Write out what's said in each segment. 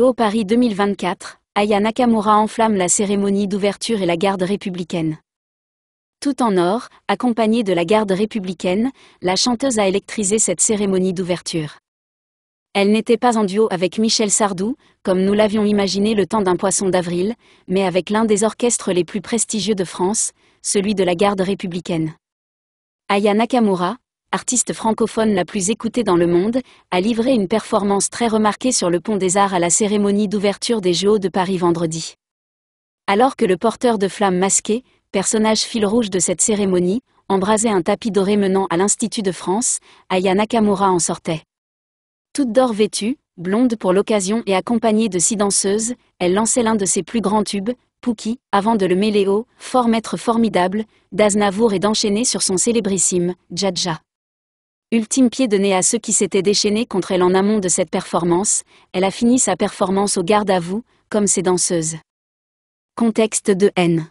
au Paris 2024, Aya Nakamura enflamme la cérémonie d'ouverture et la garde républicaine. Tout en or, accompagnée de la garde républicaine, la chanteuse a électrisé cette cérémonie d'ouverture. Elle n'était pas en duo avec Michel Sardou, comme nous l'avions imaginé le temps d'un poisson d'avril, mais avec l'un des orchestres les plus prestigieux de France, celui de la garde républicaine. Aya Nakamura, artiste francophone la plus écoutée dans le monde, a livré une performance très remarquée sur le Pont des Arts à la cérémonie d'ouverture des JO de Paris vendredi. Alors que le porteur de flammes masqué, personnage fil rouge de cette cérémonie, embrasait un tapis doré menant à l'Institut de France, Aya Nakamura en sortait. Toute d'or vêtue, blonde pour l'occasion et accompagnée de six danseuses, elle lançait l'un de ses plus grands tubes, Pouki, avant de le mêler au « Fort maître formidable » d'Aznavour et d'enchaîner sur son célébrissime « Jaja ». Ultime pied de nez à ceux qui s'étaient déchaînés contre elle en amont de cette performance, elle a fini sa performance au garde à vous, comme ses danseuses. Contexte de haine.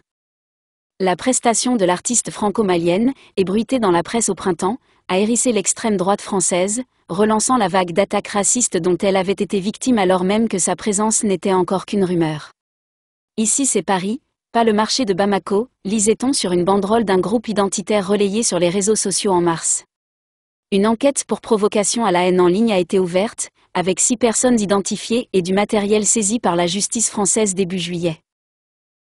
La prestation de l'artiste franco-malienne, ébruitée dans la presse au printemps, a hérissé l'extrême droite française, relançant la vague d'attaques racistes dont elle avait été victime alors même que sa présence n'était encore qu'une rumeur. Ici c'est Paris, pas le marché de Bamako, lisait-on sur une banderole d'un groupe identitaire relayé sur les réseaux sociaux en mars. Une enquête pour provocation à la haine en ligne a été ouverte, avec six personnes identifiées et du matériel saisi par la justice française début juillet.